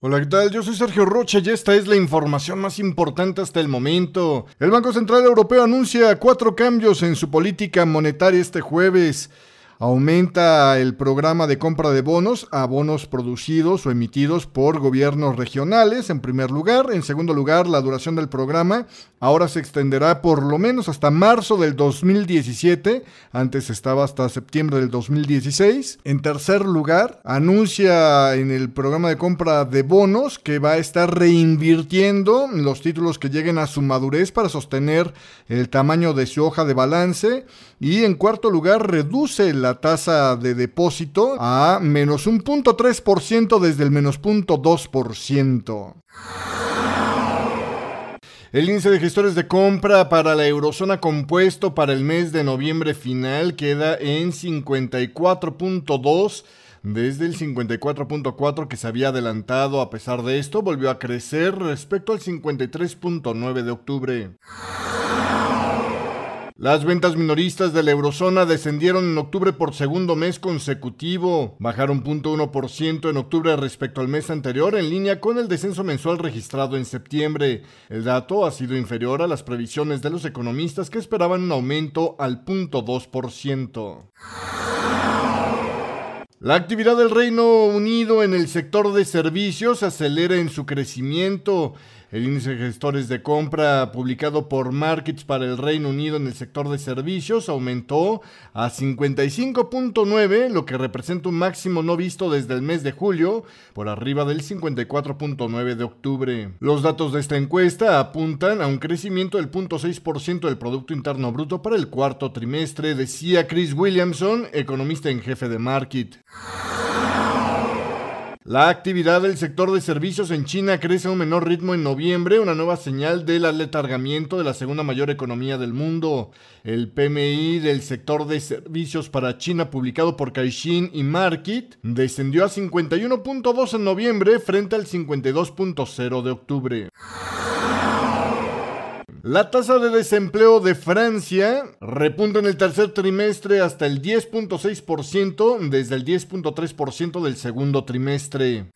Hola, ¿qué tal? Yo soy Sergio Rocha y esta es la información más importante hasta el momento. El Banco Central Europeo anuncia cuatro cambios en su política monetaria este jueves. Aumenta el programa de compra de bonos a bonos producidos o emitidos por gobiernos regionales, en primer lugar. En segundo lugar, la duración del programa ahora se extenderá por lo menos hasta marzo del 2017. Antes estaba hasta septiembre del 2016. En tercer lugar, anuncia en el programa de compra de bonos que va a estar reinvirtiendo los títulos que lleguen a su madurez para sostener el tamaño de su hoja de balance. Y en cuarto lugar, reduce la la tasa de depósito a menos 1.3% desde el menos 0.2%. El índice de gestores de compra para la eurozona compuesto para el mes de noviembre final queda en 54.2 desde el 54.4 que se había adelantado a pesar de esto, volvió a crecer respecto al 53.9 de octubre. Las ventas minoristas de la eurozona descendieron en octubre por segundo mes consecutivo. Bajaron 0.1% en octubre respecto al mes anterior, en línea con el descenso mensual registrado en septiembre. El dato ha sido inferior a las previsiones de los economistas que esperaban un aumento al 0.2%. La actividad del Reino Unido en el sector de servicios acelera en su crecimiento. El índice de gestores de compra publicado por Markets para el Reino Unido en el sector de servicios aumentó a 55.9, lo que representa un máximo no visto desde el mes de julio, por arriba del 54.9 de octubre. Los datos de esta encuesta apuntan a un crecimiento del 0.6% del Producto Interno Bruto para el cuarto trimestre, decía Chris Williamson, economista en jefe de Market. La actividad del sector de servicios en China crece a un menor ritmo en noviembre, una nueva señal del aletargamiento de la segunda mayor economía del mundo. El PMI del sector de servicios para China publicado por Caixin y Market descendió a 51.2 en noviembre frente al 52.0 de octubre. La tasa de desempleo de Francia repunta en el tercer trimestre hasta el 10.6% desde el 10.3% del segundo trimestre.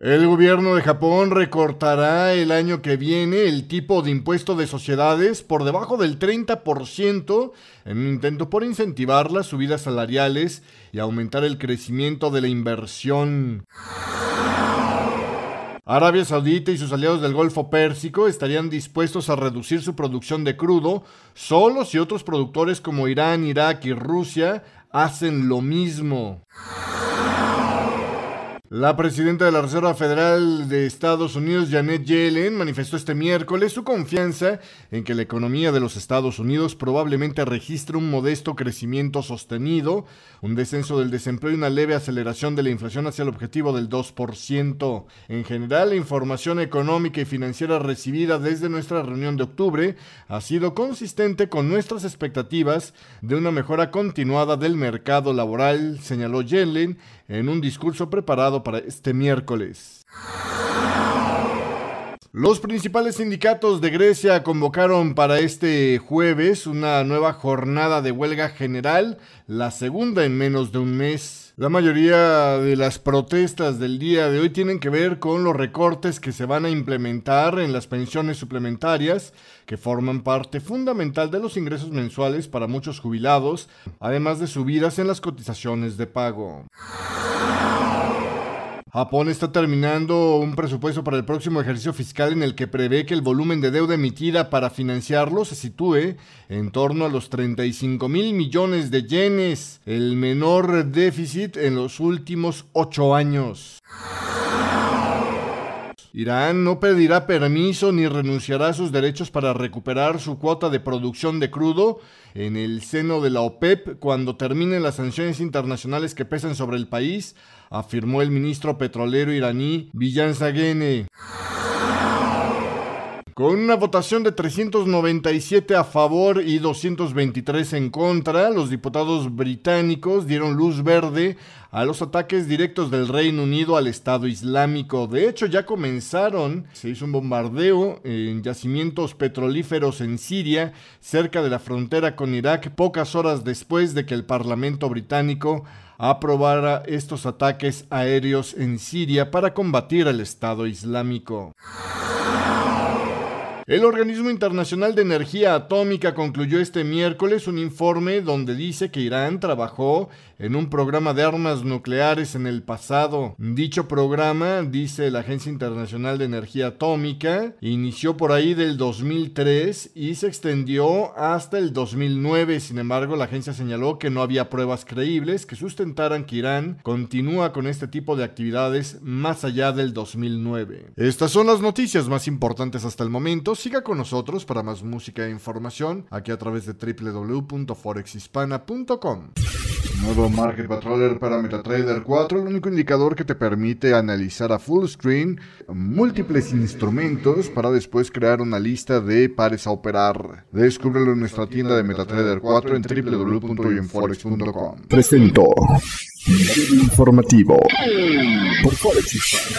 El gobierno de Japón recortará el año que viene el tipo de impuesto de sociedades por debajo del 30% en un intento por incentivar las subidas salariales y aumentar el crecimiento de la inversión. Arabia Saudita y sus aliados del Golfo Pérsico estarían dispuestos a reducir su producción de crudo solo si otros productores como Irán, Irak y Rusia hacen lo mismo. La presidenta de la Reserva Federal de Estados Unidos, Janet Yellen, manifestó este miércoles su confianza en que la economía de los Estados Unidos probablemente registre un modesto crecimiento sostenido, un descenso del desempleo y una leve aceleración de la inflación hacia el objetivo del 2%. En general, la información económica y financiera recibida desde nuestra reunión de octubre ha sido consistente con nuestras expectativas de una mejora continuada del mercado laboral, señaló Yellen en un discurso preparado para este miércoles. Los principales sindicatos de Grecia convocaron para este jueves una nueva jornada de huelga general, la segunda en menos de un mes. La mayoría de las protestas del día de hoy tienen que ver con los recortes que se van a implementar en las pensiones suplementarias, que forman parte fundamental de los ingresos mensuales para muchos jubilados, además de subidas en las cotizaciones de pago. Japón está terminando un presupuesto para el próximo ejercicio fiscal en el que prevé que el volumen de deuda emitida para financiarlo se sitúe en torno a los 35 mil millones de yenes, el menor déficit en los últimos ocho años. Irán no pedirá permiso ni renunciará a sus derechos para recuperar su cuota de producción de crudo en el seno de la OPEP cuando terminen las sanciones internacionales que pesan sobre el país, afirmó el ministro petrolero iraní Villan Zaghene. Con una votación de 397 a favor y 223 en contra, los diputados británicos dieron luz verde a los ataques directos del Reino Unido al Estado Islámico. De hecho, ya comenzaron, se hizo un bombardeo en yacimientos petrolíferos en Siria, cerca de la frontera con Irak, pocas horas después de que el Parlamento británico aprobara estos ataques aéreos en Siria para combatir al Estado Islámico. El Organismo Internacional de Energía Atómica concluyó este miércoles un informe donde dice que Irán trabajó en un programa de armas nucleares en el pasado. Dicho programa, dice la Agencia Internacional de Energía Atómica, inició por ahí del 2003 y se extendió hasta el 2009. Sin embargo, la agencia señaló que no había pruebas creíbles que sustentaran que Irán continúa con este tipo de actividades más allá del 2009. Estas son las noticias más importantes hasta el momento siga con nosotros para más música e información aquí a través de www.forexhispana.com. Nuevo Market Patroller para MetaTrader 4, el único indicador que te permite analizar a full screen múltiples instrumentos para después crear una lista de pares a operar. Descúbrelo en nuestra tienda de MetaTrader 4 en www.forexhispana.com. Presento informativo por Forex